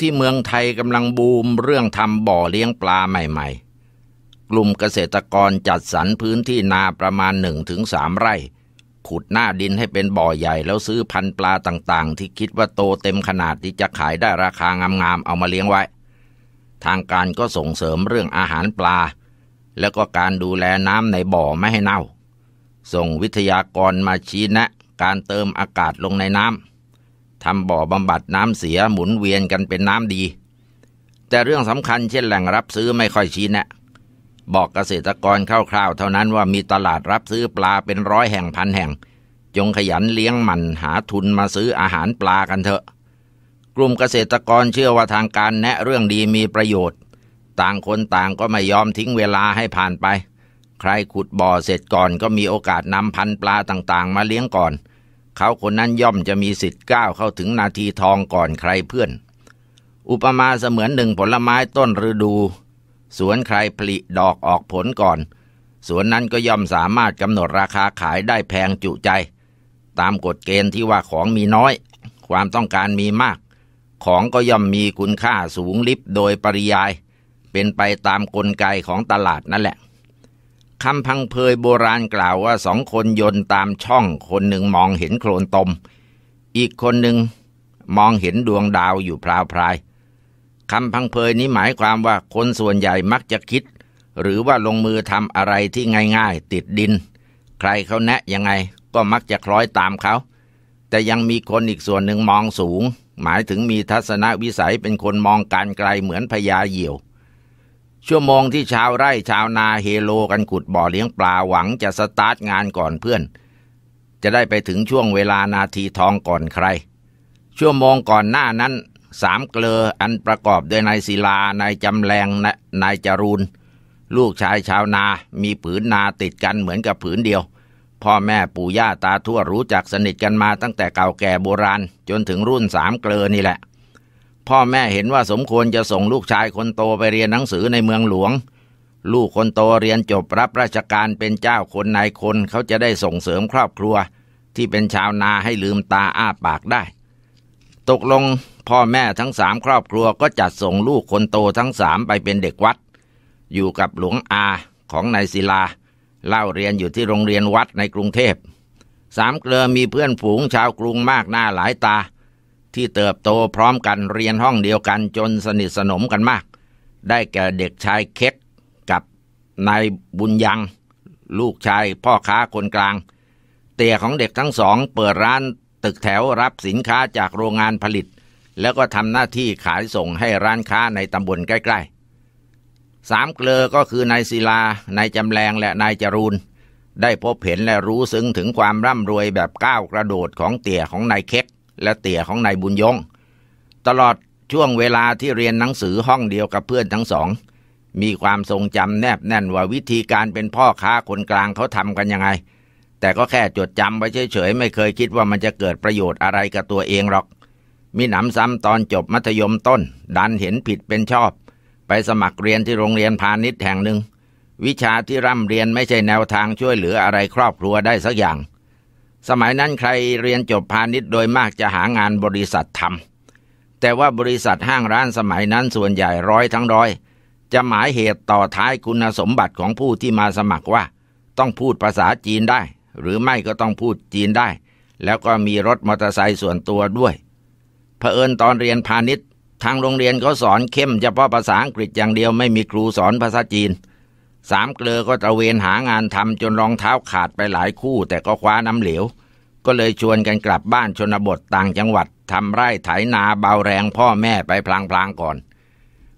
ที่เมืองไทยกำลังบูมเรื่องทำบ่อเลี้ยงปลาใหม่ๆ กลุ่มเกษตรกรจัดสรรพื้นที่นาประมาณหนึ่งถึงสามไร่ ขุดหน้าดินให้เป็นบ่อใหญ่แล้วซื้อพันปลาต่างๆ ที่คิดว่าโตเต็มขนาดที่จะขายได้ราคางามๆ เอามาเลี้ยงไว้ ทางการก็ส่งเสริมเรื่องอาหารปลา แล้วก็การดูแลน้ำในบ่อไม่ให้เน่า ส่งวิทยากรมาชี้แนะการเติมอากาศลงในน้ำทำบ่อบำบัดน้ำเสียหมุนเวียนกันเป็นน้ำดี แต่เรื่องสำคัญเช่นแหล่งรับซื้อไม่ค่อยชี้แนะ บอกเกษตรกรคร่าวๆเท่านั้นว่ามีตลาดรับซื้อปลาเป็นร้อยแห่งพัน แห่ง จงขยันเลี้ยงมันหาทุนมาซื้ออาหารปลากัน เถอะ กลุ่มเกษตรกรเชื่อว่าทางการแนะเรื่องดีมีประโยชน์ ต่างคนต่างก็ไม่ยอมทิ้งเวลาให้ผ่านไป ใครขุดบ่อเสร็จก่อนก็มีโอกาสนำพันปลาต่าง ๆมาเลี้ยงก่อนเขาคนนั้นย่อมจะมีสิทธิ์ก้าวเข้าถึงนาทีทองก่อนใครเพื่อน อุปมาเสมือนหนึ่งผลไม้ต้นฤดู สวนใครผลิดอกออกผลก่อน สวนนั้นก็ย่อมสามารถกำหนดราคาขายได้แพงจุใจ ตามกฎเกณฑ์ที่ว่าของมีน้อย ความต้องการมีมาก ของก็ย่อมมีคุณค่าสูงลิบโดยปริยาย เป็นไปตามกลไกของตลาดนั่นแหละคำพังเพยโบราณกล่าวว่าสองคนยนตามช่องคนหนึ่งมองเห็นโคลนตม อีกคนหนึ่งมองเห็นดวงดาวอยู่พราวพรายคำพังเพยนี้หมายความว่าคนส่วนใหญ่มักจะคิด หรือว่าลงมือทำอะไรที่ง่ายๆติดดินใครเขาแนะยังไงก็มักจะคล้อยตามเขา แต่ยังมีคนอีกส่วนหนึ่งมองสูงหมายถึงมีทัศนวิสัยเป็นคนมองการไกลเหมือนพญาเหยี่ยวชั่วโมงที่ชาวไร่ชาวนาเฮโลกันขุดบ่อเลี้ยงปลาหวังจะสตาร์ทงานก่อนเพื่อน จะได้ไปถึงช่วงเวลานาทีทองก่อนใคร ชั่วโมงก่อนหน้านั้นสามเกลออันประกอบด้วยนายศิลานายจำแรงและนายจรูนลูกชายชาวนามีผืนนาติดกันเหมือนกับผืนเดียว พ่อแม่ปู่ย่าตาทั่วรู้จักสนิทกันมาตั้งแต่เก่าแก่โบราณ จนถึงรุ่นสามเกลอนี่แหละพ่อแม่เห็นว่าสมควรจะส่งลูกชายคนโตไปเรียนหนังสือในเมืองหลวง ลูกคนโตเรียนจบรับราชการเป็นเจ้าคนนายคนเขาจะได้ส่งเสริมครอบครัว ที่เป็นชาวนาให้ลืมตาอ้าปากได้ ตกลงพ่อแม่ทั้งสามครอบครัวก็จัดส่งลูกคนโตทั้งสามไปเป็นเด็กวัด อยู่กับหลวงอา ของนายศิลา เล่าเรียนอยู่ที่โรงเรียนวัดในกรุงเทพสามเกลือมีเพื่อนฝูงชาวกรุงมากหน้าหลายตาที่เติบโตพร้อมกันเรียนห้องเดียวกันจนสนิทสนมกันมาก ได้แก่เด็กชายเค็กกับนายบุญยัง ลูกชายพ่อค้าคนกลาง เตี่ยของเด็กทั้งสองเปิดร้านตึกแถวรับสินค้าจากโรงงานผลิต แล้วก็ทำหน้าที่ขายส่งให้ร้านค้าในตำบลใกล้ๆสามเกลอก็คือนายศิลานายจำแรงและนายจรูนได้พบเห็นและรู้ซึ้งถึงความร่ำรวยแบบก้าวกระโดดของเตี่ยของนายเค็กและเตี่ยของนายบุญยง ตลอดช่วงเวลาที่เรียนหนังสือห้องเดียวกับเพื่อนทั้งสอง มีความทรงจำแนบแน่นว่าวิธีการเป็นพ่อค้าคนกลางเขาทำกันยังไง แต่ก็แค่จดจำไว้เฉยๆไม่เคยคิดว่ามันจะเกิดประโยชน์อะไรกับตัวเองหรอก มีหนำซ้ำตอนจบมัธยมต้น ดันเห็นผิดเป็นชอบ ไปสมัครเรียนที่โรงเรียนพาณิชย์แห่งหนึ่ง วิชาที่ร่ำเรียนไม่ใช่แนวทางช่วยเหลืออะไรครอบครัวได้สักอย่างสมัยนั้นใครเรียนจบพาณิชย์โดยมากจะหางานบริษัททำ แต่ว่าบริษัทห้างร้านสมัยนั้นส่วนใหญ่ร้อยทั้งร้อย จะหมายเหตุต่อท้ายคุณสมบัติของผู้ที่มาสมัครว่า ต้องพูดภาษาจีนได้ หรือไม่ก็ต้องพูดจีนได้ แล้วก็มีรถมอเตอร์ไซค์ส่วนตัวด้วย เผอิญตอนเรียนพาณิชย์ทางโรงเรียนเขาสอนเข้มเฉพาะภาษาอังกฤษอย่างเดียวไม่มีครูสอนภาษาจีนสามเกลือก็ตระเวนหางานทำจนรองเท้าขาดไปหลายคู่ แต่ก็คว้าน้ำเหลว ก็เลยชวนกันกลับบ้านชนบทต่างจังหวัดทำไร่ไถนาเบาแรงพ่อแม่ไปพลางๆก่อน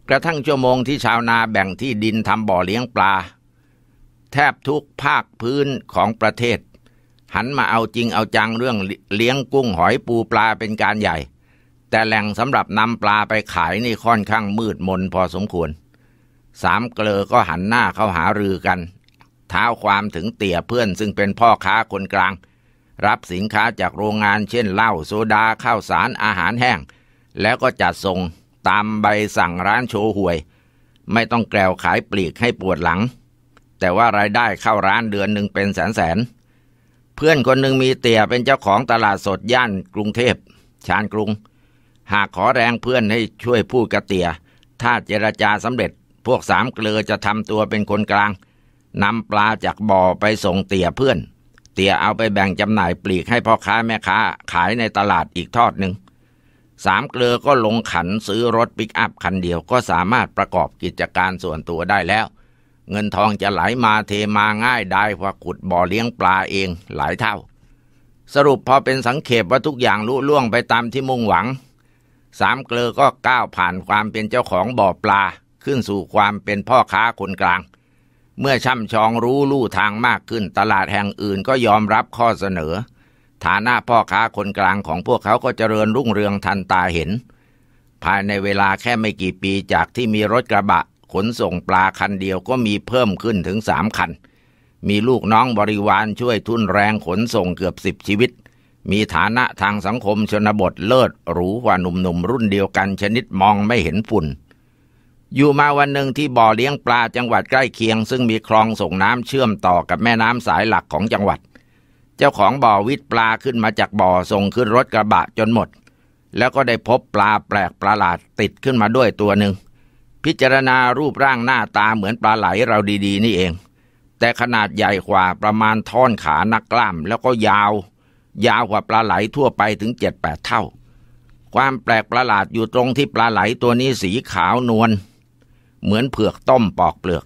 กระทั่งชั่วโมงที่ชาวนาแบ่งที่ดินทำบ่อเลี้ยงปลา แทบทุกภาคพื้นของประเทศ หันมาเอาจริงเอาจังเรื่องเลี้ยงกุ้งหอยปูปลาเป็นการใหญ่ แต่แหล่งสำหรับนำปลาไปขายนี่ค่อนข้างมืดมนพอสมควรสามเกลอก็หันหน้าเข้าหารือกันท้าความถึงเตี่ยเพื่อนซึ่งเป็นพ่อค้าคนกลาง รับสินค้าจากโรงงานเช่นเหล้าโซดาข้าวสารอาหารแห้ง แล้วก็จัดส่งตามใบสั่งร้านโชห่วย ไม่ต้องแกลวขายปลีกให้ปวดหลัง แต่ว่ารายได้เข้าร้านเดือนหนึ่งเป็นแสนแสนเพื่อนคนหนึ่งมีเตี่ยเป็นเจ้าของตลาดสดย่านกรุงเทพชานกรุง หากขอแรงเพื่อนให้ช่วยพูดกระเตียถ้าเจรจาสำเร็จพวกสามเกลือจะทำตัวเป็นคนกลาง นำปลาจากบ่อไปส่งเตี่ยเพื่อน เตี่ยเอาไปแบ่งจำหน่ายปลีกให้พ่อค้าแม่ค้า ขายในตลาดอีกทอดหนึ่ง สามเกลือก็ลงขันซื้อรถปิกอัพคันเดียวก็สามารถประกอบกิจการส่วนตัวได้แล้ว เงินทองจะไหลามาเทมาง่ายได้พอาขุดบ่อเลี้ยงปลาเองหลายเท่า สรุปพอเป็นสังเขปว่าทุกอย่างลุล่วงไปตามที่มุ่งหวังสามเกลือก็ก้าวผ่านความเป็นเจ้าของบ่อปลาขึ้นสู่ความเป็นพ่อค้าคนกลาง เมื่อช่ำชองรู้ลู่ทางมากขึ้น ตลาดแห่งอื่นก็ยอมรับข้อเสนอ ฐานะพ่อค้าคนกลางของพวกเขาก็เจริญรุ่งเรืองทันตาเห็น ภายในเวลาแค่ไม่กี่ปีจากที่มีรถกระบะขนส่งปลาคันเดียวก็มีเพิ่มขึ้นถึงสามคัน มีลูกน้องบริวารช่วยทุนแรงขนส่งเกือบสิบชีวิต มีฐานะทางสังคมชนบทเลิศหรูกว่าหนุ่มๆรุ่นเดียวกันชนิดมองไม่เห็นฝุ่นอยู่มาวันหนึ่งที่บ่อเลี้ยงปลาจังหวัดใกล้เคียง ซึ่งมีคลองส่งน้ำเชื่อมต่อกับแม่น้ำสายหลักของจังหวัด เจ้าของบ่อวิทปลาขึ้นมาจากบ่อส่งขึ้นรถกระบะจนหมด แล้วก็ได้พบปลาแปลกประหลาดติดขึ้นมาด้วยตัวหนึ่งพิจารณารูปร่างหน้าตาเหมือนปลาไหลเราดีๆนี่เอง แต่ขนาดใหญ่กว่าประมาณท่อนขานักกล้ามแล้วก็ยาว ยาวกว่าปลาไหลทั่วไปถึงเจ็ดแปดเท่า ความแปลกประหลาดอยู่ตรงที่ปลาไหลตัวนี้สีขาวนวลเหมือนเผือกต้มปอกเปลือก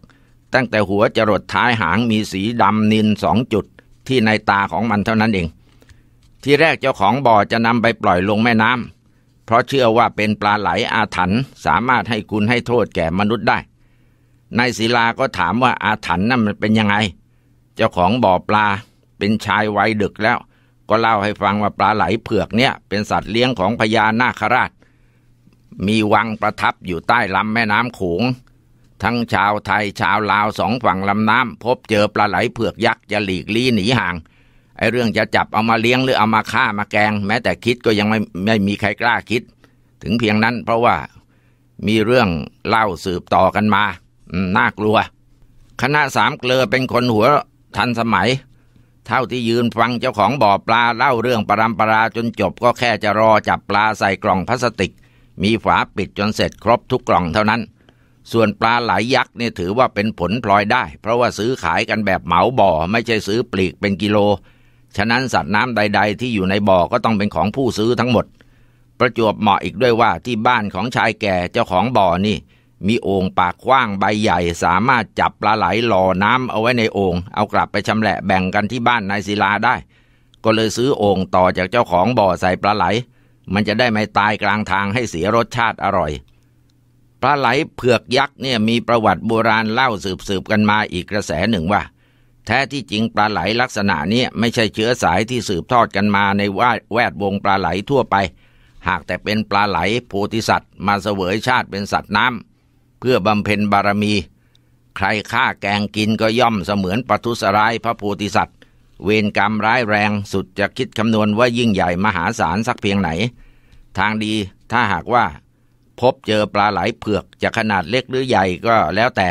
ตั้งแต่หัวจรดท้ายหางมีสีดำนินสองจุด ที่ในตาของมันเท่านั้นเอง ที่แรกเจ้าของบ่อจะนำไปปล่อยลงแม่น้ำ เพราะเชื่อว่าเป็นปลาไหลอาถรรพ์สามารถให้คุณให้โทษแก่มนุษย์ได้นายศิลา ก็ถามว่าอาถรรพ์นั่นมันเป็นยังไง เจ้าของบ่อปลาเป็นชายวัยดึกแล้ว ก็เล่าให้ฟังว่าปลาไหลเผือกเนี่ยเป็นสัตว์เลี้ยงของพญานาคราช มีวังประทับอยู่ใต้ลำแม่น้ำโขงทั้งชาวไทยชาวลาว สองฝั่งลำน้ำพบเจอปลาไหลเผือกยักษ์จะหลีกลี่หนีห่างไอเรื่องจะจับเอามาเลี้ยงหรือเอามาฆ่ามาแกง แม้แต่คิดก็ยังไม่ไม่มีใครกล้าคิด ถึงเพียงนั้น เพราะว่ามีเรื่องเล่าสืบต่อกันมา น่ากลัว คณะสามเกลือเป็นคนหัวทันสมัย เท่าที่ยืนฟังเจ้าของบ่อปลาเล่าเรื่องปรำปราจนจบก็แค่จะรอจับปลาใส่กล่องพลาสติกมีฝาปิดจนเสร็จครบทุกกล่องเท่านั้นส่วนปลาไหลยักษ์เนี่ยถือว่าเป็นผลพลอยได้ เพราะว่าซื้อขายกันแบบเหมาบ่อ ไม่ใช่ซื้อปลีกเป็นกิโล ฉะนั้นสัตว์น้ำใดๆที่อยู่ในบ่อก็ต้องเป็นของผู้ซื้อทั้งหมด ประจวบเหมาะอีกด้วยว่าที่บ้านของชายแก่เจ้าของบ่อนี่ มีโอ่งปากกว้างใบใหญ่ สามารถจับปลาไหลหล่อน้ำเอาไว้ในโอ่งเอากลับไปชำแหละแบ่งกันที่บ้านนายศิลาได้ ก็เลยซื้อโอ่งต่อจากเจ้าของบ่อใส่ปลาไหลมันจะได้ไม่ตายกลางทางให้เสียรสชาติอร่อยลาไหลเผือกยักษ์เนี่ยมีประวัติโบราณเล่าสืบสืบกันมาอีกกระแสหนึ่งว่า แท้ที่จริงปลาไหลลักษณะนี้ไม่ใช่เชื้อสายที่สืบทอดกันมาในวาแวดวงปลาไหลทั่วไป หากแต่เป็นปลาไหลโพธิสัตว์มาเสวยชาติเป็นสัตว์น้ำเพื่อบำเพ็ญบารมี ใครฆ่าแกงกินก็ย่อมเสมือนปทุสร้ายพระโพธิสัตว์ เวรกรรมร้ายแรง สุดจะคิดคำนวณว่ายิ่งใหญ่มหาศาลสักเพียงไหน ทางดีถ้าหากว่าพบเจอปลาไหลเผือกจะขนาดเล็กหรือใหญ่ก็แล้วแต่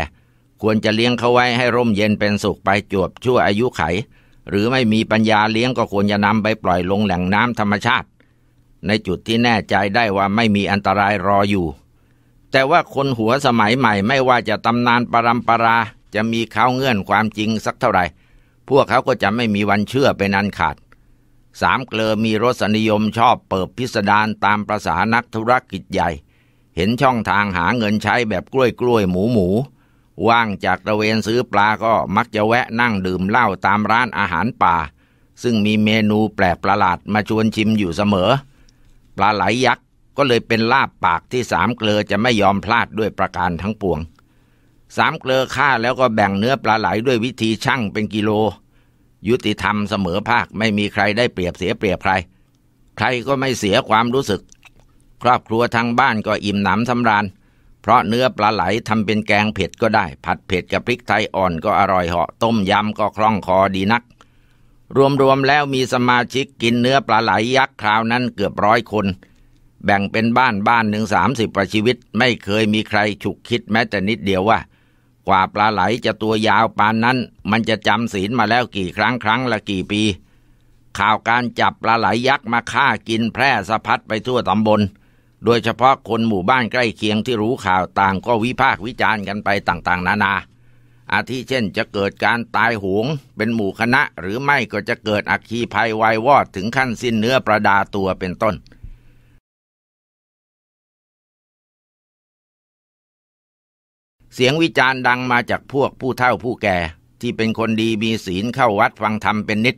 ควรจะเลี้ยงเขาไว้ให้ร่มเย็นเป็นสุขไปจวบชั่วอายุไข หรือไม่มีปัญญาเลี้ยงก็ควรจะนำไปปล่อยลงแหล่งน้ำธรรมชาติ ในจุดที่แน่ใจได้ว่าไม่มีอันตรายรออยู่ แต่ว่าคนหัวสมัยใหม่ไม่ว่าจะตำนานปรำปรา จะมีข้าวเงื่อนความจริงสักเท่าไหร่ พวกเขาก็จะไม่มีวันเชื่อเป็นอันขาดสามเกลอมีรสนิยมชอบเปิดพิสดารตามประษานักธุรกิจใหญ่เห็นช่องทางหาเงินใช้แบบกล้วยกล้วยหมูหมูว่างจากตะเวนซื้อปลาก็มักจะแวะนั่งดื่มเหล้าตามร้านอาหารป่า ซึ่งมีเมนูแปลกประหลาดมาชวนชิมอยู่เสมอ ปลาไหลยักษ์ก็เลยเป็นลาบปากที่สามเกลอจะไม่ยอมพลาดด้วยประการทั้งปวงสามเกลอฆ่าแล้วก็แบ่งเนื้อปลาไหลด้วยวิธีช่างเป็นกิโลยุติธรรมเสมอภาคไม่มีใครได้เปรียบเสียเปรียบใคร ใครก็ไม่เสียความรู้สึกครอบครัวทางบ้านก็อิ่มหนำสำราญ เพราะเนื้อปลาไหลทำเป็นแกงเผ็ดก็ได้ ผัดเผ็ดกับพริกไทยอ่อนก็อร่อยเหาะต้มยำก็คล่องคอดีนัก รวมๆแล้วมีสมาชิกกินเนื้อปลาไหลยักษ์คราวนั้นเกือบร้อยคน แบ่งเป็นบ้านบ้านหนึ่งสามสิบประชีวิต ไม่เคยมีใครฉุกคิดแม้แต่นิดเดียวว่ากว่าปลาไหลจะตัวยาวปานนั้น มันจะจำศีลมาแล้วกี่ครั้งครั้งละกี่ปี ข่าวการจับปลาไหลยักษ์มาฆ่ากินแพร่สะพัดไปทั่วตำบลโดยเฉพาะคนหมู่บ้านใกล้เคียงที่รู้ข่าวต่างก็วิพากษ์วิจารณ์กันไปต่างๆ นานา อาทิเช่นจะเกิดการตายโหงเป็นหมู่คณะหรือไม่ก็จะเกิดอักคีภัยวายวอดถึงขั้นสิ้นเนื้อประดาตัวเป็นต้น เสียงวิจารณ์ดังมาจากพวกผู้เฒ่าผู้แก่ที่เป็นคนดีมีศีลเข้าวัดฟังธรรมเป็นนิด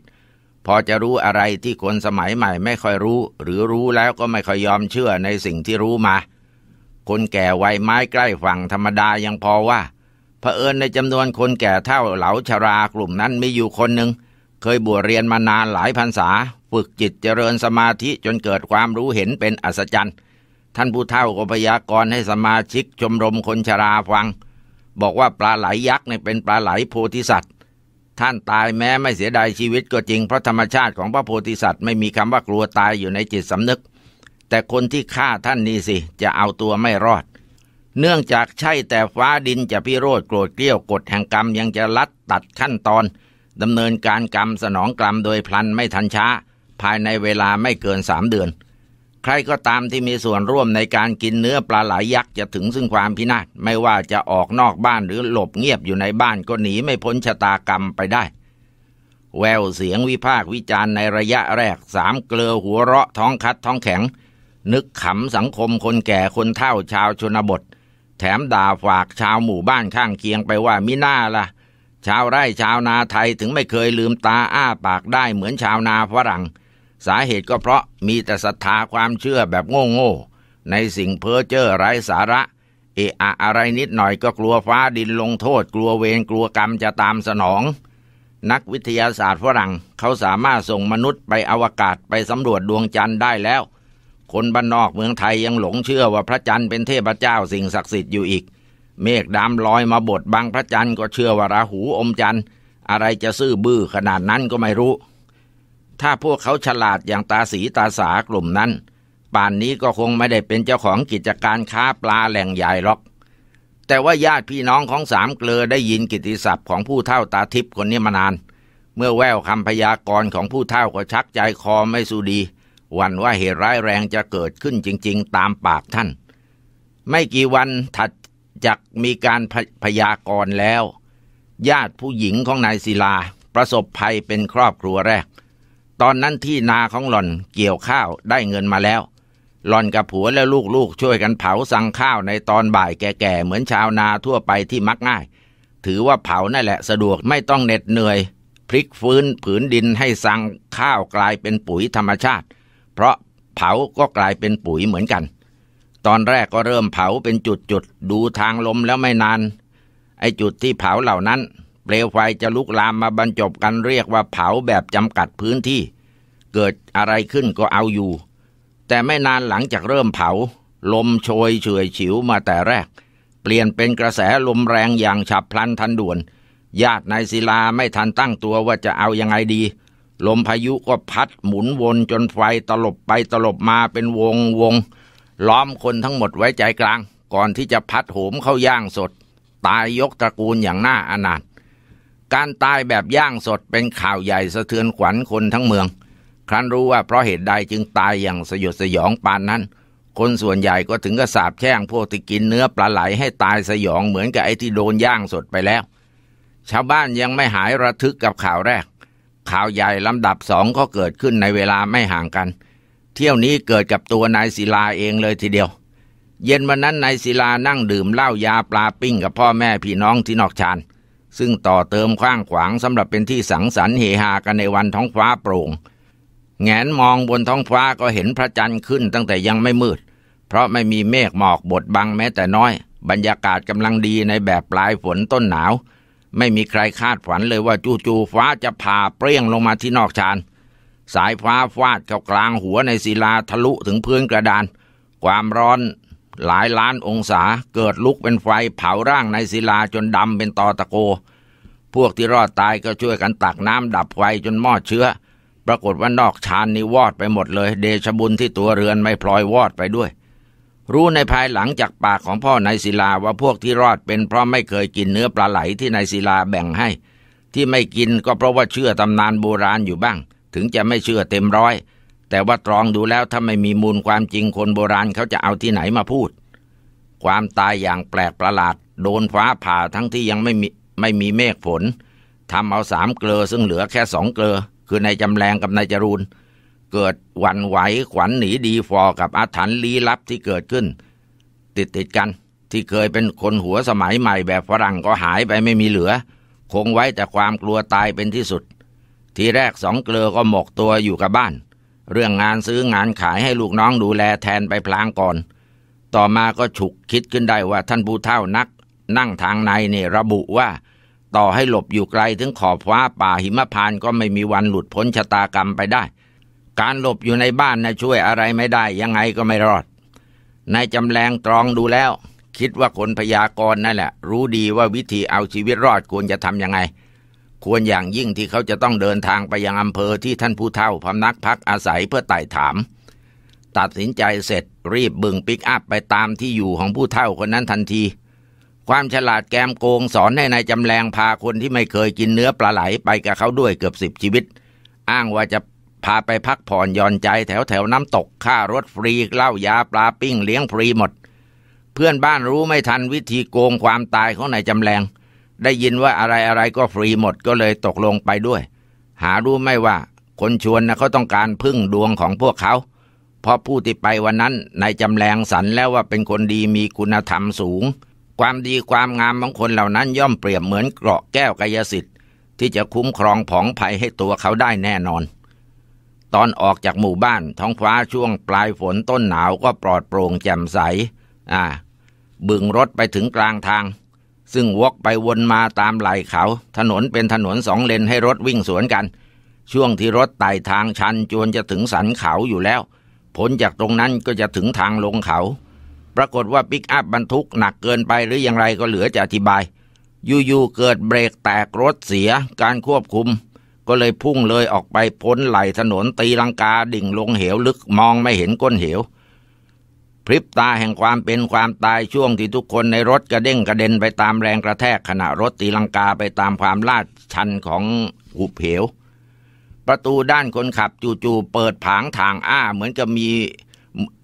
พอจะรู้อะไรที่คนสมัยใหม่ไม่ค่อยรู้ หรือรู้แล้วก็ไม่ค่อยยอมเชื่อในสิ่งที่รู้มา คนแก่วัยไม้ใกล้ฝั่งธรรมดายังพอว่าเผอิญในจำนวนคนแก่เท่าเหลาชรากลุ่มนั้นมีอยู่คนหนึ่งเคยบวชเรียนมานานหลายพรรษาฝึกจิตเจริญสมาธิจนเกิดความรู้เห็นเป็นอัศจรรย์ท่านผู้เท่าก็พยากรณ์ให้สมาชิกชมรมคนชราฟัง บอกว่าปลาไหลยักษ์เนี่ยเป็นปลาไหลโพธิสัตว์ท่านตายแม้ไม่เสียดายชีวิตก็จริงเพราะธรรมชาติของพระโพธิสัตว์ไม่มีคำว่ากลัวตายอยู่ในจิตสำนึกแต่คนที่ฆ่าท่านนี่สิจะเอาตัวไม่รอด เนื่องจากใช่แต่ฟ้าดินจะพิโรธโกรธเกลี้ยวกดแห่งกรรมยังจะลัดตัดขั้นตอนดำเนินการกรรมสนองกรรมโดยพลันไม่ทันช้าภายในเวลาไม่เกินสามเดือนใครก็ตามที่มีส่วนร่วมในการกินเนื้อปลาไหลยยักษ์จะถึงซึ่งความพินาศ ไม่ว่าจะออกนอกบ้านหรือหลบเงียบอยู่ในบ้านก็หนีไม่พ้นชะตากรรมไปได้ แววเสียงวิพากวิจารณ์ในระยะแรกสามเกลือหัวเราะท้องคัดท้องแข็ง นึกขำสังคมคนแก่คนเฒ่าชาวชนบท แถมด่าฝากชาวหมู่บ้านข้างเคียงไปว่ามิน่าละ่ะ ชาวไร่ชาวนาไทยถึงไม่เคยลืมตาอ้าปากได้เหมือนชาวนาฝรั่งสาเหตุก็เพราะมีแต่ศรัทธาความเชื่อแบบโง่ๆ ในสิ่งเพ้อเจ้อไร้สาระ เอะอะอะไรนิดหน่อยก็กลัวฟ้าดินลงโทษกลัวเวรกลัวกรรมจะตามสนอง นักวิทยาศาสตร์ฝรั่งเขาสามารถส่งมนุษย์ไปอวกาศไปสำรวจดวงจันทร์ได้แล้ว คนบ้านนอกเมืองไทยยังหลงเชื่อว่าพระจันทร์เป็นเทพเจ้าสิ่งศักดิ์สิทธิ์อยู่อีก เมฆดำลอยมาบดบังพระจันทร์ก็เชื่อว่าราหูอมจันทร์ อะไรจะซื่อบื้อขนาดนั้นก็ไม่รู้ถ้าพวกเขาฉลาดอย่างตาสีตาสากลุ่มนั้นป่านนี้ก็คงไม่ได้เป็นเจ้าของกิจการค้าปลาแหล่งใหญ่หรอก แต่ว่าญาติพี่น้องของสามเกลือได้ยินกิติศัพท์ของผู้เท่าตาทิพย์คนนี้มานาน เมื่อแววคำพยากรณ์ของผู้เท่าก็ชักใจคอไม่สู้ดี หวั่นว่าเหตุร้ายแรงจะเกิดขึ้นจริง ๆ ตามปากท่าน ไม่กี่วันถัดจากมีการพพยากรณ์แล้ว ญาติผู้หญิงของนายศิลา ประสบภัยเป็นครอบครัวแรกตอนนั้นที่นาของหล่อนเกี่ยวข้าวได้เงินมาแล้ว หล่อนกับผัวและลูกๆช่วยกันเผาสั่งข้าวในตอนบ่ายแก่ๆเหมือนชาวนาทั่วไปที่มักง่าย ถือว่าเผานั่นแหละสะดวกไม่ต้องเหน็ดเหนื่อยพลิกฟื้นผืนดินให้สั่งข้าวกลายเป็นปุ๋ยธรรมชาติ เพราะเผาก็กลายเป็นปุ๋ยเหมือนกัน ตอนแรกก็เริ่มเผาเป็นจุดๆดูทางลมแล้วไม่นาน ไอ้จุดที่เผาเหล่านั้นเปลวไฟจะลุกลามมาบรรจบกันเรียกว่าเผาแบบจำกัดพื้นที่ เกิดอะไรขึ้นก็เอาอยู่ แต่ไม่นานหลังจากเริ่มเผา ลมโชยเฉยฉิวมาแต่แรก เปลี่ยนเป็นกระแสลมแรงอย่างฉับพลันทันด่วน ญาตินายศิลาไม่ทันตั้งตัวว่าจะเอายังไงดี ลมพายุก็พัดหมุนวนจนไฟตลบไปตลบมาเป็นวงวง ล้อมคนทั้งหมดไว้ใจกลาง ก่อนที่จะพัดโหมเข้าย่างสด ตายยกตระกูลอย่างหน้าอนาถการตายแบบย่างสดเป็นข่าวใหญ่สะเทือนขวัญคนทั้งเมือง ครั้นรู้ว่าเพราะเหตุใดจึงตายอย่างสยดสยองปานนั้น คนส่วนใหญ่ก็ถึงกับสาบแช่งพวกที่กินเนื้อปลาไหลให้ตายสยองเหมือนกับไอ้ที่โดนย่างสดไปแล้ว ชาวบ้านยังไม่หายระทึกกับข่าวแรก ข่าวใหญ่ลำดับสองก็เกิดขึ้นในเวลาไม่ห่างกัน เที่ยวนี้เกิดกับตัวนายศิลาเองเลยทีเดียว เย็นวันนั้นนายศิลานั่งดื่มเหล้ายาปลาปิ้งกับพ่อแม่พี่น้องที่นอกชานซึ่งต่อเติมข้างขวางสำหรับเป็นที่สังสรรค์เฮฮากันในวันท้องฟ้าโปร่ง แงนมองบนท้องฟ้าก็เห็นพระจันทร์ขึ้นตั้งแต่ยังไม่มืด เพราะไม่มีเมฆหมอกบดบังแม้แต่น้อย บรรยากาศกำลังดีในแบบปลายฝนต้นหนาว ไม่มีใครคาดฝันเลยว่าจู่ๆฟ้าจะผ่าเปรี้ยงลงมาที่นอกชาน สายฟ้าฟาดเข้ากลางหัวในศิลาทะลุถึงพื้นกระดาน ความร้อนหลายล้านองศาเกิดลุกเป็นไฟเผาร่างในศิลาจนดำเป็นตอตะโก พวกที่รอดตายก็ช่วยกันตักน้ำดับไฟจนมอดเชื้อ ปรากฏว่านอกชานนีวอดไปหมดเลย เดชบุญที่ตัวเรือนไม่พลอยวอดไปด้วย รู้ในภายหลังจากปากของพ่อในศิลาว่าพวกที่รอดเป็นเพราะไม่เคยกินเนื้อปลาไหลที่ในศิลาแบ่งให้ ที่ไม่กินก็เพราะว่าเชื่อตำนานโบราณอยู่บ้าง ถึงจะไม่เชื่อเต็มร้อยแต่ว่าตรองดูแล้วถ้าไม่มีมูลความจริงคนโบราณเขาจะเอาที่ไหนมาพูด ความตายอย่างแปลกประหลาดโดนฟ้าผ่าทั้งที่ยังไม่มีไม่มีเมฆฝนทำเอาสามเกลอซึ่งเหลือแค่สองเกลอคือนายจำแรงกับนายจรูน เกิดหวั่นไหวขวัญหนีดีฟอกับอาถรรพ์ลี้ลับที่เกิดขึ้น ติดติดกันที่เคยเป็นคนหัวสมัยใหม่แบบฝรั่งก็หายไปไม่มีเหลือ คงไว้แต่ความกลัวตายเป็นที่สุด ทีแรกสองเกลอก็หมกตัวอยู่กับบ้านเรื่องงานซื้องานขายให้ลูกน้องดูแลแทนไปพลางก่อน ต่อมาก็ฉุกคิดขึ้นได้ว่าท่านผู้เท่านัก นั่งทางในเนี่ยระบุว่า ต่อให้หลบอยู่ไกลถึงขอบฟ้าป่าหิมพานก็ไม่มีวันหลุดพ้นชะตากรรมไปได้ การหลบอยู่ในบ้านนะช่วยอะไรไม่ได้ ยังไงก็ไม่รอด นายจำแรงตรองดูแล้ว คิดว่าคนพยากรณ์นั่นแหละ รู้ดีว่าวิธีเอาชีวิตรอดควรจะทำยังไงควรอย่างยิ่งที่เขาจะต้องเดินทางไปยังอำเภอที่ท่านผู้เฒ่าพำนักพักอาศัยเพื่อไต่ถาม ตัดสินใจเสร็จรีบบึงปิกอัพไปตามที่อยู่ของผู้เฒ่าคนนั้นทันที ความฉลาดแกมโกงสอนให้ในายจำแรงพาคนที่ไม่เคยกินเนื้อปลาไหลไปกับเขาด้วยเกือบสิบชีวิต อ้างว่าจะพาไปพักผ่อนย่อนใจแถวแถวน้ำตกค่ารถฟรีเหล้ายาปลาปิ้งเลี้ยงฟรีหมด เพื่อนบ้านรู้ไม่ทันวิธีโกงความตายของนายจำแรงได้ยินว่าอะไรอะไรก็ฟรีหมดก็เลยตกลงไปด้วย หารู้ไม่ว่าคนชวนนะเขาต้องการพึ่งดวงของพวกเขา เพราะผู้ที่ไปวันนั้นนายจำแรงสันแล้วว่าเป็นคนดีมีคุณธรรมสูง ความดีความงามของคนเหล่านั้น ย่อมเปรียบเหมือนเกราะแก้วกายสิทธิ์ ที่จะคุ้มครองผองภัยให้ตัวเขาได้แน่นอน ตอนออกจากหมู่บ้านท้องฟ้าช่วงปลายฝนต้นหนาวก็ปลอดโปร่งแจ่มใส อ่า บึงรถไปถึงกลางทางซึ่งวกไปวนมาตามไหล่เขา ถนนเป็นถนนสองเลนให้รถวิ่งสวนกัน ช่วงที่รถไต่ทางชันจวนจะถึงสันเขาอยู่แล้ว ผลจากตรงนั้นก็จะถึงทางลงเขา ปรากฏว่าปิกอัพบรรทุกหนักเกินไปหรืออย่างไรก็เหลือจะอธิบายอยู่ๆเกิดเบรกแตกรถเสียการควบคุม ก็เลยพุ่งเลยออกไปพ้นไหลถนนตีลังกาดิ่งลงเหวลึกมองไม่เห็นก้นเหวพริบตาแห่งความเป็นความตายช่วงที่ทุกคนในรถกระเด้งกระเด็นไปตามแรงกระแทกขณะรถตีลังกาไปตามความลาดชันของหุบเหว ประตูด้านคนขับจู่ๆเปิดผางทางอ้าเหมือนกับมี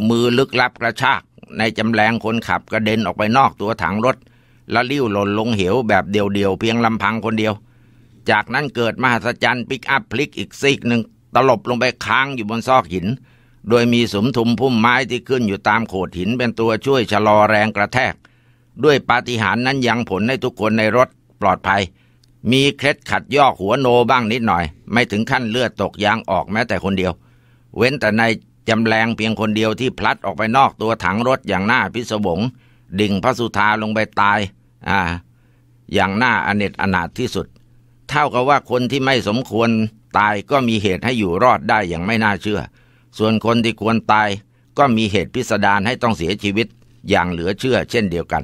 มือลึกลับกระชากในจำแรงคนขับกระเด็นออกไปนอกตัวถังรถละลิ้วหล่นลงเหว แบบเดียวๆเพียงลำพังคนเดียว จากนั้นเกิดมหัศจรรย์ปิกอัพพลิกอีกซีกหนึ่งตลบลงไปค้างอยู่บนซอกหินโดยมีสมทุมพุ่มไม้ที่ขึ้นอยู่ตามโขดหินเป็นตัวช่วยชะลอแรงกระแทก ด้วยปาฏิหาริย์นั้นยังผลให้ทุกคนในรถปลอดภัย มีเคล็ดขัดยอกหัวโนบ้างนิดหน่อย ไม่ถึงขั้นเลือดตกยางออกแม้แต่คนเดียว เว้นแต่ในจำแรงเพียงคนเดียวที่พลัดออกไปนอกตัวถังรถอย่างหน้าพิศวง ดิ่งพระสุธาลงไปตาย อ่า อย่างหน้าอเนจอนาถที่สุด เท่ากับว่าคนที่ไม่สมควรตายก็มีเหตุให้อยู่รอดได้อย่างไม่น่าเชื่อส่วนคนที่ควรตายก็มีเหตุพิสดารให้ต้องเสียชีวิตอย่างเหลือเชื่อเช่นเดียวกัน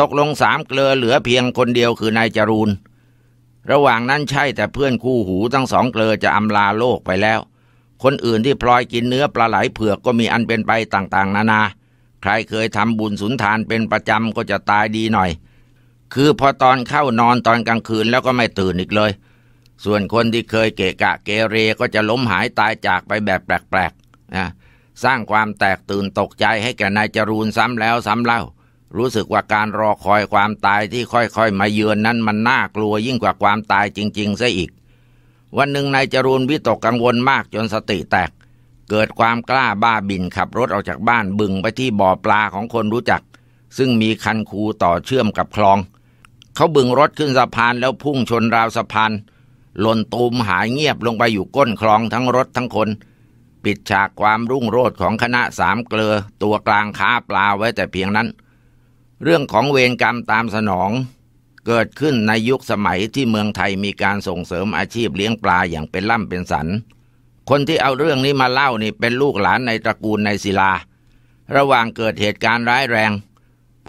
ตกลงสามเกลือเหลือเพียงคนเดียวคือนายจรูนระหว่างนั้นใช่แต่เพื่อนคู่หูทั้งสองเกลือจะอำลาโลกไปแล้ว คนอื่นที่พลอยกินเนื้อ ปลาไหลเผือกก็มีอันเป็นไปต่างๆ นานา ใครเคยทำบุญสุนทานเป็นประจำก็จะตายดีหน่อย คือพอตอนเข้านอนตอนกลางคืนแล้วก็ไม่ตื่นอีกเลยส่วนคนที่เคยเกะกะเกเรก็จะล้มหายตายจากไปแบบแปลกๆนะสร้างความแตกตื่นตกใจให้แก่นายจรูนซ้ำแล้วซ้ำเล่า รู้สึกว่าการรอคอยความตายที่ค่อยๆ มาเยือนนั้นมันน่ากลัวยิ่งกว่าความตายจริงๆซะอีก วันหนึ่งนายจรูนวิตกกังวลมากจนสติแตก เกิดความกล้าบ้าบินขับรถออกจากบ้านบึงไปที่บ่อปลาของคนรู้จัก ซึ่งมีคันคูต่อเชื่อมกับคลอง เขาบึงรถขึ้นสะพานแล้วพุ่งชนราวสะพานหล่นตูมหายเงียบลงไปอยู่ก้นคลองทั้งรถทั้งคน ปิดฉากความรุ่งโรจน์ของคณะสามเกลือ ตัวกลางค้าปลาไว้แต่เพียงนั้น เรื่องของเวรกรรมตามสนอง เกิดขึ้นในยุคสมัยที่เมืองไทยมีการส่งเสริมอาชีพเลี้ยงปลาอย่างเป็นล่ำเป็นสันคนที่เอาเรื่องนี้มาเล่านี่เป็นลูกหลานในตระกูลในศิลา ระหว่างเกิดเหตุการณ์ร้ายแรง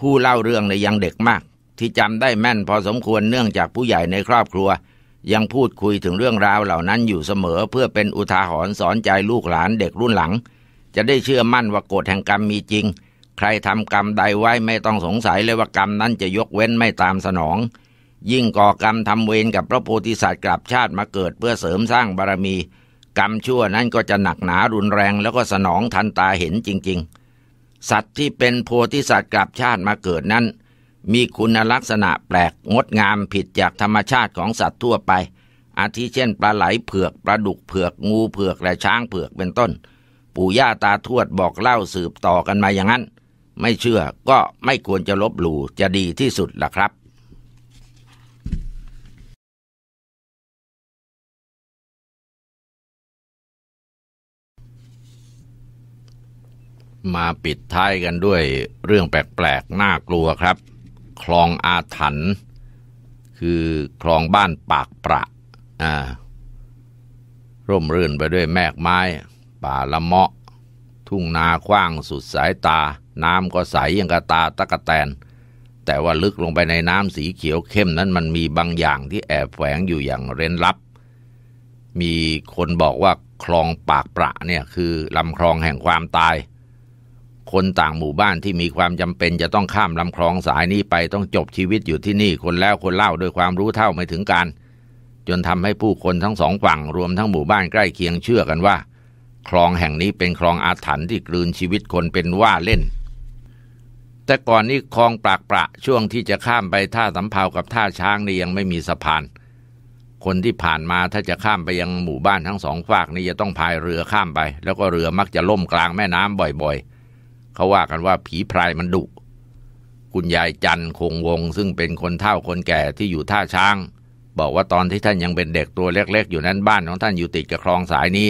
ผู้เล่าเรื่องในยังเด็กมาก ที่จำได้แม่นพอสมควรเนื่องจากผู้ใหญ่ในครอบครัวยังพูดคุยถึงเรื่องราวเหล่านั้นอยู่เสมอเพื่อเป็นอุทาหรณ์สอนใจลูกหลานเด็กรุ่นหลัง จะได้เชื่อมั่นว่ากฎแห่งกรรมมีจริง ใครทำกรรมใดไว้ไม่ต้องสงสัยเลยว่ากรรมนั้นจะยกเว้นไม่ตามสนอง ยิ่งก่อกรรมทำเวรกับพระโพธิสัตว์กลับชาติมาเกิดเพื่อเสริมสร้างบารมี กรรมชั่วนั้นก็จะหนักหนารุนแรง แล้วก็สนองทันตาเห็นจริงๆ สัตว์ที่เป็นโพธิสัตว์กลับชาติมาเกิดนั้นมีคุณลักษณะแปลกงดงามผิดจากธรรมชาติของสัตว์ทั่วไป อาทิเช่นปลาไหลเผือกปลาดุกเผือกงูเผือก และช้างเผือกเป็นต้น ปู่ย่าตาทวดบอกเล่าสืบต่อกันมาอย่างนั้น ไม่เชื่อก็ไม่ควรจะลบหลู่จะดีที่สุดล่ะครับ มาปิดท้ายกันด้วยเรื่องแปลกๆน่ากลัวครับคลองอาถรรพ์คือคลองบ้านปากประอ่าร่มรื่นไปด้วยแมกไม้ ป่าละเมาะ ทุ่งนากว้างสุดสายตา น้ำก็ใสยังกระตาตะกะแตน แต่ว่าลึกลงไปในน้ำสีเขียวเข้มนั้นมันมีบางอย่างที่แอบแฝงอยู่อย่างเร้นลับ มีคนบอกว่าคลองปากประเนี่ยคือลำคลองแห่งความตายคนต่างหมู่บ้านที่มีความจำเป็นจะต้องข้ามลำคลองสายนี้ไปต้องจบชีวิตอยู่ที่นี่คนแล้วคนเล่าโดยความรู้เท่าไม่ถึงการ จนทำให้ผู้คนทั้งสองฝั่งรวมทั้งหมู่บ้านใกล้เคียงเชื่อกันว่าคลองแห่งนี้เป็นคลองอาถรรพ์ที่กลืนชีวิตคนเป็นว่าเล่น แต่ก่อนนี้คลองปากปะช่วงที่จะข้ามไปท่าสำเภากับท่าช้างนี่ยังไม่มีสะพาน คนที่ผ่านมาถ้าจะข้ามไป ยังหมู่บ้านทั้งสองฝากนี่จะต้องพายเรือข้ามไป แล้วก็เรือมักจะล่มกลางแม่น้ำบ่อย ๆเขาว่ากันว่าผีพรายมันดุ คุณยายจันคงวงซึ่งเป็นคนเฒ่าคนแก่ที่อยู่ท่าช้าง บอกว่าตอนที่ท่านยังเป็นเด็กตัวเล็กๆ อยู่นั้นบ้านของท่านอยู่ติดกับคลองสายนี้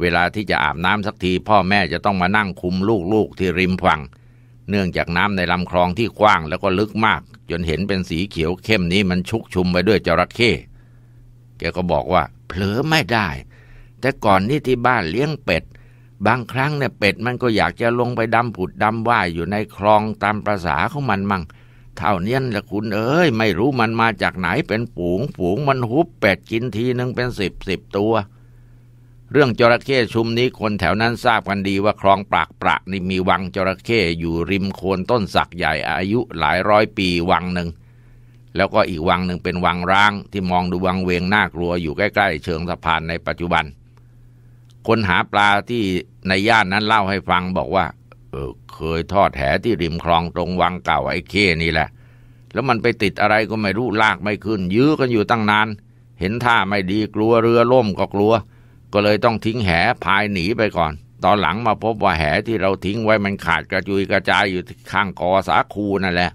เวลาที่จะอาบน้ำสักทีพ่อแม่จะต้องมานั่งคุมลูกๆที่ริมฝั่งเนื่องจากน้ำในลำคลองที่กว้างแล้วก็ลึกมาก จนเห็นเป็นสีเขียวเข้มนี้มันชุกชุมไปด้วยจระเข้แกก็บอกว่า เผลอไม่ได้ แต่ก่อนนี่ที่บ้านเลี้ยงเป็ดบางครั้งเนี่ยเป็ดมันก็อยากจะลงไปดำผุดดำว่ายอยู่ในคลองตามประษาของมันมั่งเท่านี้หละคุณเอ้ยไม่รู้มันมาจากไหนเป็นฝูงฝูงมันหุบเป็ดกินทีนึงเป็นสิบสิบตัว เรื่องจระเข้ชุมนี้คนแถวนั้นทราบกันดีว่าคลองปากประนี่มีวังจระเข้อยู่ริมโคนต้นสักใหญ่อายุหลายร้อยปีวังหนึ่งแล้วก็อีกวังหนึ่งเป็นวังร้าง ที่มองดูวังเวงน่ากลัวอยู่ใกล้ ๆ เชิงสะพานในปัจจุบันคนหาปลาที่ในย่านนั้นเล่าให้ฟังบอกว่า เออเคยทอดแหที่ริมคลองตรงวังเก่าไอ้เคนี่แหละ แล้วมันไปติดอะไรก็ไม่รู้ลากไม่ขึ้น ยื้อกันอยู่ตั้งนาน เห็นท่าไม่ดีกลัวเรือล่มก็กลัว ก็เลยต้องทิ้งแหพายหนีไปก่อน ตอนหลังมาพบว่าแหที่เราทิ้งไว้มันขาดกระจุยกระจายอยู่ข้างกอสาคูนั่นแหละ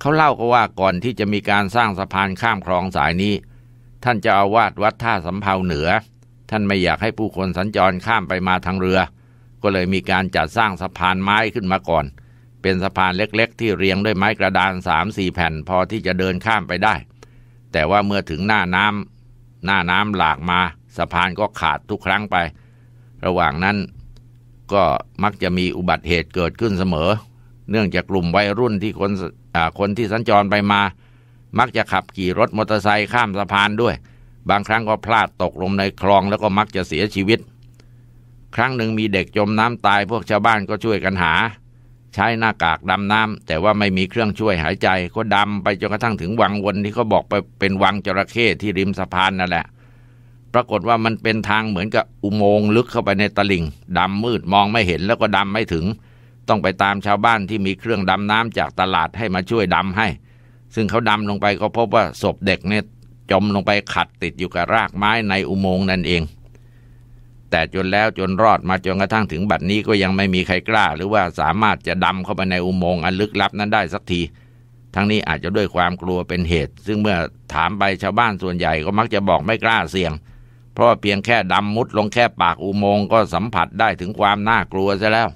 เขาเล่าก็ว่าก่อนที่จะมีการสร้างสะพานข้ามคลองสายนี้ ท่านจะอาวาดวัดท่าสำเภาเหนือท่านไม่อยากให้ผู้คนสัญจรข้ามไปมาทางเรือ ก็เลยมีการจัดสร้างสะพานไม้ขึ้นมาก่อน เป็นสะพานเล็กๆ ที่เรียงด้วยไม้กระดานสามสี่แผ่นพอที่จะเดินข้ามไปได้แต่ว่าเมื่อถึงหน้าน้ำหน้าน้ำหลากมา สะพานก็ขาดทุกครั้งไป ระหว่างนั้นก็มักจะมีอุบัติเหตุเกิดขึ้นเสมอ เนื่องจากกลุ่มวัยรุ่นที่คนคนที่สัญจรไปมา มักจะขับขี่รถมอเตอร์ไซค์ข้ามสะพานด้วยบางครั้งก็พลาดตกลงในคลองแล้วก็มักจะเสียชีวิต ครั้งหนึ่งมีเด็กจมน้ำตาย พวกชาวบ้านก็ช่วยกันหา ใช้หน้ากาก ดำน้ำแต่ว่าไม่มีเครื่องช่วยหายใจ ก็ดำไปจนกระทั่งถึงวังวนที่เขาบอกไปเป็นวังจระเข้ที่ริมสะพานนั่นแหละ ปรากฏว่ามันเป็นทางเหมือนกับอุโมงค์ลึกเข้าไปในตลิ่งดำมืดมองไม่เห็นแล้วก็ดำไม่ถึง ต้องไปตามชาวบ้านที่มีเครื่องดำน้ำจากตลาดให้มาช่วยดำให้ ซึ่งเขาดำลงไปก็พบว่าศพเด็กเนี่ยจมลงไปขัดติดอยู่กับรากไม้ในอุโมงค์นั่นเอง แต่จนแล้วจนรอดมาจนกระทั่งถึงบัดนี้ก็ยังไม่มีใครกล้าหรือว่าสามารถจะดำเข้าไปในอุโมงค์อันลึกลับนั้นได้สักที ทั้งนี้อาจจะด้วยความกลัวเป็นเหตุ ซึ่งเมื่อถามไปชาวบ้านส่วนใหญ่ก็มักจะบอกไม่กล้าเสี่ยง เพราะเพียงแค่ดำมุดลงแค่ปากอุโมงค์ก็สัมผัสได้ถึงความน่ากลัวซะแล้ว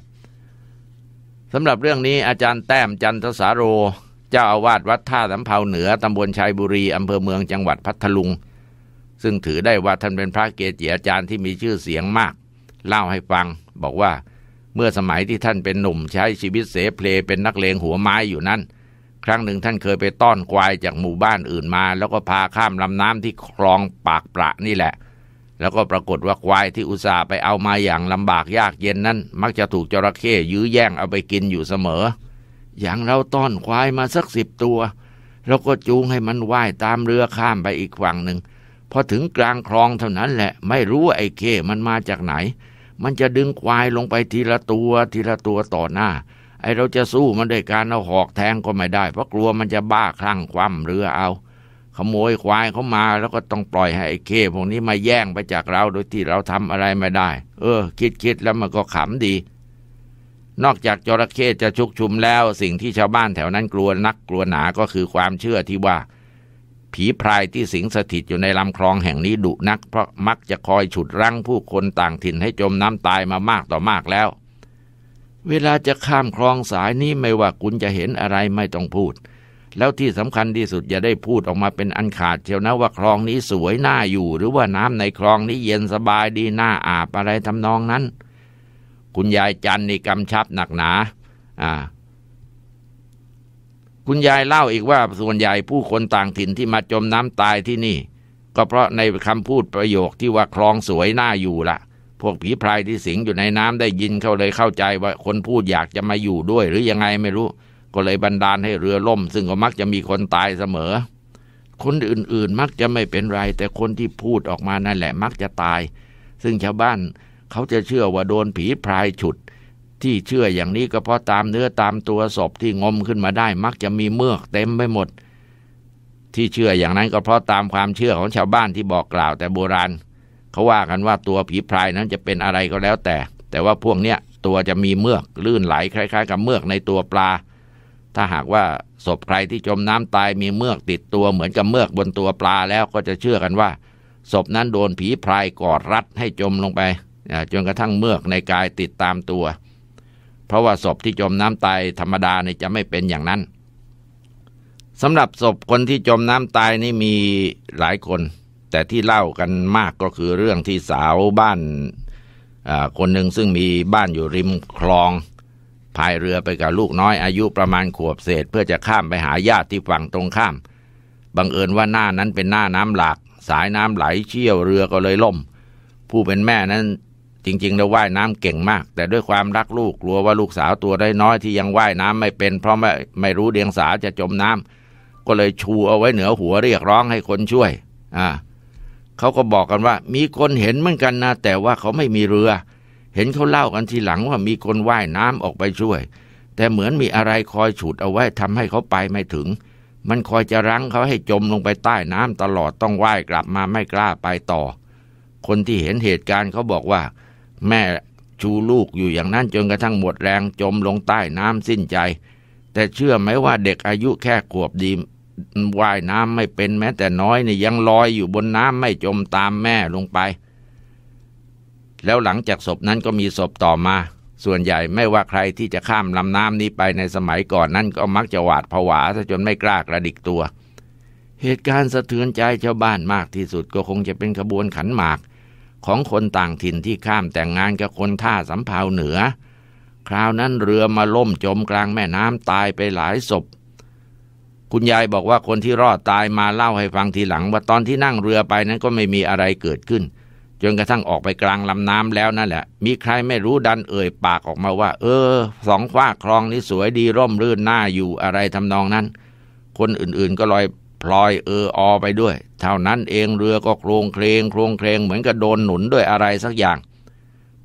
สำหรับเรื่องนี้อาจารย์แต้มจันทสาโรเจ้าอาวาสวัดท่าสำเภาเหนือ ตำบลชัยบุรี อำเภอเมืองจังหวัดพัทลุง ซึ่งถือได้ว่าท่านเป็นพระเกจิอาจารย์ที่มีชื่อเสียงมาก เล่าให้ฟัง บอกว่า เมื่อสมัยที่ท่านเป็นหนุ่มใช้ชีวิตเสเพลเป็นนักเลงหัวไม้อยู่นั้น ครั้งหนึ่งท่านเคยไปต้อนควายจากหมู่บ้านอื่นมา แล้วก็พาข้ามลำน้ำที่คลองปากประนี่แหละแล้วก็ปรากฏว่าควายที่อุตส่าห์ไปเอามาอย่างลำบากยากเย็นนั้น มักจะถูกจระเข้ยื้อแย่งเอาไปกินอยู่เสมอเอย่างเราต้อนควายมาสักสิบตัวเราก็จูงให้มันว่ายตามเรือข้ามไปอีกฝั่งหนึ่งพอถึงกลางคลองเท่านั้นแหละไม่รู้ไอ้เคมันมาจากไหน มันจะดึงควายลงไปทีละตัวทีละตัวต่อหน้า ไอ้เราจะสู้มันด้วยการเอาหอกแทงก็ไม่ได้เพราะกลัวมันจะบ้าคลั่งคว่ำเรือเอา ขโมยควายเขามาแล้วก็ต้องปล่อยให้ไอ้เคพวกนี้มาแย่งไปจากเราโดยที่เราทำอะไรไม่ได้ เออ คิดๆแล้วมันก็ขำดีนอกจากจระเข้จะชุกชุมแล้ว สิ่งที่ชาวบ้านแถวนั้นกลัวนักกลัวหนาก็คือความเชื่อที่ว่า ผีพรายที่สิงสถิตอยู่ในลำคลองแห่งนี้ดุนักเพราะมักจะคอยฉุดรั้งผู้คนต่างถิ่นให้จมน้ำตายมามากต่อมากแล้ว เวลาจะข้ามคลองสายนี้ไม่ว่าคุณจะเห็นอะไรไม่ต้องพูด แล้วที่สำคัญที่สุดอย่าได้พูดออกมาเป็นอันขาดเชียวนะว่าคลองนี้สวยน่าอยู่ หรือว่าน้ำในคลองนี้เย็นสบายดีน่าอาบอะไรทำนองนั้นคุณยายจันนี่กำชับหนักหนา อ่า คุณยายเล่าอีกว่าส่วนใหญ่ผู้คนต่างถิ่นที่มาจมน้ำตายที่นี่ ก็เพราะในคำพูดประโยคที่ว่าคลองสวยน่าอยู่ละ่ะ พวกผีพรายที่สิงอยู่ในน้ำได้ยินเขาเลยเข้าใจว่าคนพูดอยากจะมาอยู่ด้วย หรือยังไงไม่รู้ ก็เลยบันดาลให้เรือล่ม ซึ่งก็มักจะมีคนตายเสมอ คนอื่น ๆ มักจะไม่เป็นไรแต่คนที่พูดออกมานั่นแหละ มักจะตาย ซึ่งชาวบ้านเขาจะเชื่อว่าโดนผีพรายฉุด ที่เชื่ออย่างนี้ก็เพราะตามเนื้อตามตัวศพที่งมขึ้นมาได้มักจะมีเมือกเต็มไปหมด ที่เชื่ออย่างนั้นก็เพราะตามความเชื่อของชาวบ้านที่บอกกล่าวแต่โบราณ เขาว่ากันว่าตัวผีพรายนั้นจะเป็นอะไรก็แล้วแต่ แต่ว่าพวกเนี้ยตัวจะมีเมือกลื่นไหลคล้าย ๆ กับเมือกในตัวปลา ถ้าหากว่าศพใครที่จมน้ำตายมีเมือกติดตัวเหมือนกับเมือกบนตัวปลาแล้วก็จะเชื่อกันว่าศพนั้นโดนผีพรายกอดรัดให้จมลงไปจนกระทั่งเมือกในกายติดตามตัว เพราะว่าศพที่จมน้ำตายธรรมดาเนี่ยจะไม่เป็นอย่างนั้นสำหรับศพคนที่จมน้ำตายนี่มีหลายคน แต่ที่เล่ากันมากก็คือเรื่องที่สาวบ้าน คนหนึ่งซึ่งมีบ้านอยู่ริมคลองพายเรือไปกับลูกน้อยอายุประมาณขวบเศษเพื่อจะข้ามไปหาญาติที่ฝั่งตรงข้าม บังเอิญว่าหน้านั้นเป็นหน้าน้ำหลาก สายน้ำไหลเชี่ยวเรือก็เลยล่ม ผู้เป็นแม่นั้นจริงๆแล้วว่ายน้ำเก่งมากแต่ด้วยความรักลูกกลัวว่าลูกสาวตัวได้น้อยที่ยังว่ายน้ำไม่เป็น เพราะไม่ไม่รู้เดียงสาจะจมน้ำ ก็เลยชูเอาไว้เหนือหัวเรียกร้องให้คนช่วย อ่าเขาก็บอกกันว่า มีคนเห็นเหมือนกันนะแต่ว่าเขาไม่มีเรือ เห็นเขาเล่ากันทีหลังว่ามีคนว่ายน้ำออกไปช่วย แต่เหมือนมีอะไรคอยฉุดเอาไว้ทำให้เขาไปไม่ถึง มันคอยจะรั้งเขาให้จมลงไปใต้น้ำตลอดต้องว่ายกลับมาไม่กล้าไปต่อ คนที่เห็นเหตุการณ์เขาบอกว่าแม่ชูลูกอยู่อย่างนั้นจนกระทั่งหมดแรงจมลงใต้น้ำสิ้นใจ แต่เชื่อไหมว่าเด็กอายุแค่ขวบดีว่ายน้ำไม่เป็นแม้แต่น้อยนี่ยังลอยอยู่บนน้ำไม่จมตามแม่ลงไป แล้วหลังจากศพนั้นก็มีศพต่อมา ส่วนใหญ่ไม่ว่าใครที่จะข้ามลำน้ำนี้ไปในสมัยก่อนนั้นก็มักจะหวาดผวาซะจนไม่กล้ากระดิกตัว เหตุการณ์สะเทือนใจชาวบ้านมากที่สุดก็คงจะเป็นขบวนขันหมากของคนต่างถิ่นที่ข้ามแต่งงานกับคนท่าสำเภาเหนือ คราวนั้นเรือมาล่มจมกลางแม่น้ำตายไปหลายศพ คุณยายบอกว่าคนที่รอดตายมาเล่าให้ฟังทีหลังว่าตอนที่นั่งเรือไปนั้นก็ไม่มีอะไรเกิดขึ้น จนกระทั่งออกไปกลางลำน้ำแล้วนั่นแหละมีใครไม่รู้ดัน เอ่ยปากออกมาว่า เออ สองขว้าคลองนี้สวยดีร่มรื่นน่าอยู่อะไรทำนองนั้น คนอื่น ๆ ก็ลอยลอยเอออไปด้วยเท่านั้นเองเรือก็โครงเคลงโครงเคลงเหมือนกับโดนหนุนด้วยอะไรสักอย่าง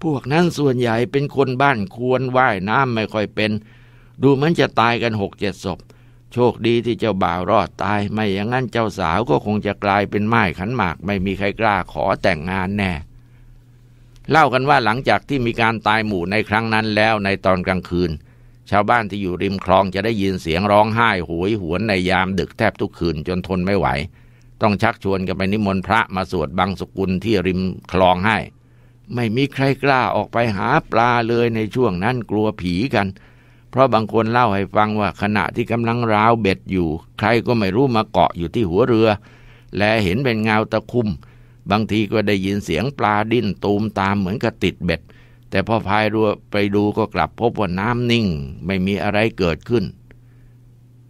พวกนั้นส่วนใหญ่เป็นคนบ้านควรว่าย น้ำไม่ค่อยเป็น ดูเหมือนจะตายกันหกเจ็ดศพโชคดีที่เจ้าบ่าวรอดตายไม่อย่างนั้นเจ้าสาวก็คงจะกลายเป็นไม้ขันหมากไม่มีใครกล้าขอแต่งงานแน่ เล่ากันว่าหลังจากที่มีการตายหมู่ในครั้งนั้นแล้วในตอนกลางคืนชาวบ้านที่อยู่ริมคลองจะได้ยินเสียงร้องไห้หวยหวนในยามดึกแทบทุกคืนจนทนไม่ไหว ต้องชักชวนกันไปนิมนต์พระมาสวดบังสุกุลที่ริมคลองให้ ไม่มีใครกล้าออกไปหาปลาเลยในช่วงนั้นกลัวผีกัน เพราะบางคนเล่าให้ฟังว่าขณะที่กำลังราวเบ็ดอยู่ ใครก็ไม่รู้มาเกาะอยู่ที่หัวเรือ และเห็นเป็นเงาตะคุ่มบางทีก็ได้ยินเสียงปลาดิ้นตูมตามเหมือนกับติดเบ็ดแต่พอพายเรือไปดูก็กลับพบว่าน้ำนิ่ง ไม่มีอะไรเกิดขึ้น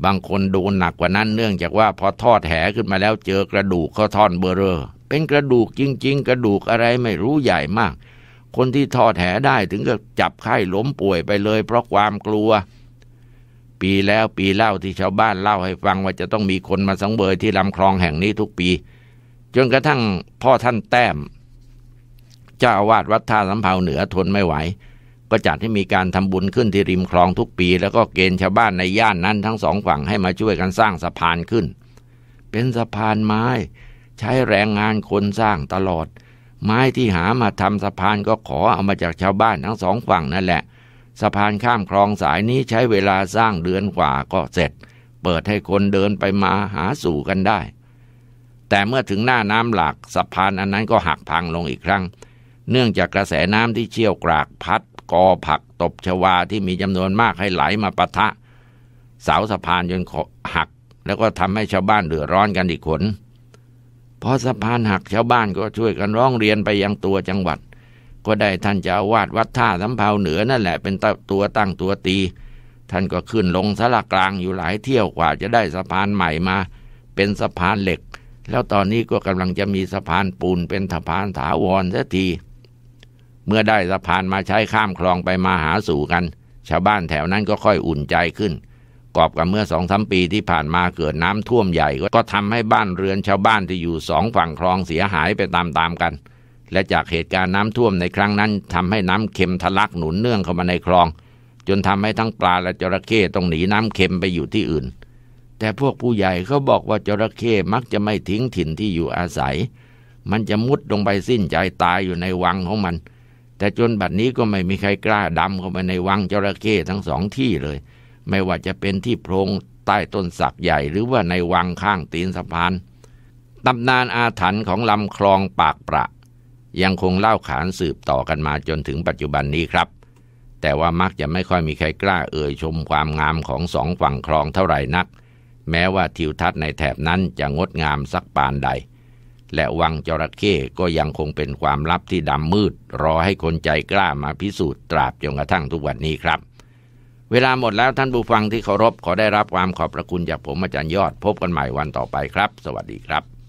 บางคนโดนหนักกว่านั้นเนื่องจากว่าพอทอดแหขึ้นมาแล้วเจอกระดูกเขาท่อนเบอร์เรอเป็นกระดูกจริงๆ กระดูกอะไรไม่รู้ใหญ่มาก คนที่ทอดแหได้ถึงกับจับไข้ล้มป่วยไปเลย เพราะความกลัว ปีแล้วปีเล่าที่ชาวบ้านเล่าให้ฟังว่าจะต้องมีคนมาสังเวยที่ลำคลองแห่งนี้ทุกปี จนกระทั่งพ่อท่านแต้มเจ้าอาวาสวัดท่าสำเภาเหนือทนไม่ไหว ก็จัดให้มีการทำบุญขึ้นที่ริมคลองทุกปี แล้วก็เกณฑ์ชาวบ้านในย่านนั้นทั้งสองฝั่งให้มาช่วยกันสร้างสะพานขึ้น เป็นสะพานไม้ใช้แรงงานคนสร้างตลอด ไม้ที่หามาทำสะพานก็ขอเอามาจากชาวบ้านทั้งสองฝั่งนั่นแหละ สะพานข้ามคลองสายนี้ใช้เวลาสร้างเดือนกว่าก็เสร็จ เปิดให้คนเดินไปมาหาสู่กันได้ แต่เมื่อถึงหน้าน้ำหลักสะพานอันนั้นก็หักพังลงอีกครั้งเนื่องจากกระแสน้ำที่เชี่ยวกรากพัด กอผักตบชวาที่มีจำนวนมากให้ไหลมาปะทะเสาสะพานจนหักแล้วก็ทำให้ชาวบ้านเดือดร้อนกันอีกขนพอสะพานหักชาวบ้านก็ช่วยกันร้องเรียนไปยังตัวจังหวัด ก็ได้ท่านจะวาดวัดท่าสำเพาเหนือนั่นแหละเป็นตัวตั้งตัวตี ท่านก็ขึ้นลงสลักกลางอยู่หลายเที่ยวกว่าจะได้สะพานใหม่มา เป็นสะพานเหล็ก แล้วตอนนี้ก็กำลังจะมีสะพานปูนเป็นสะพานถาวรเสียทีเมื่อได้สะพานมาใช้ข้ามคลองไปมาหาสู่กัน ชาวบ้านแถวนั้นก็ค่อยอุ่นใจขึ้น กอบกับเมื่อสองสามปีที่ผ่านมาเกิดน้ำท่วมใหญ่ก็ทำให้บ้านเรือนชาวบ้านที่อยู่สองฝั่งคลองเสียหายไปตามๆกัน และจากเหตุการณ์น้ำท่วมในครั้งนั้น ทำให้น้ำเค็มทะลักหนุนเนื่องเข้ามาในคลอง จนทำให้ทั้งปลาและจระเข้ต้องหนีน้ำเค็มไปอยู่ที่อื่น แต่พวกผู้ใหญ่เขาบอกว่าจระเข้มักจะไม่ทิ้งถิ่นที่อยู่อาศัย มันจะมุดลงไปสิ้นใจตายอยู่ในวังของมันแต่จนบัดนี้ก็ไม่มีใครกล้าดำเข้าไปในวังจระเข้ทั้งสองที่เลย ไม่ว่าจะเป็นที่โพรงใต้ต้นสักใหญ่หรือว่าในวังข้างตีนสะพาน ตำนานอาถรรพ์ของลำคลองปากประยังคงเล่าขานสืบต่อกันมาจนถึงปัจจุบันนี้ครับ แต่ว่ามักจะไม่ค่อยมีใครกล้า เอ่ยชมความงามของสองฝั่งคลองเท่าไหร่นัก แม้ว่าทิวทัศน์ในแถบนั้นจะงดงามสักปานใดและวังจระเข้ก็ยังคงเป็นความลับที่ดำมืด รอให้คนใจกล้ามาพิสูจน์ตราบจนกระทั่งทุกวันนี้ครับ เวลาหมดแล้วท่านผู้ฟังที่เคารพขอได้รับความขอบพระคุณจากผมอาจารย์ยอดพบกันใหม่วันต่อไปครับ สวัสดีครับ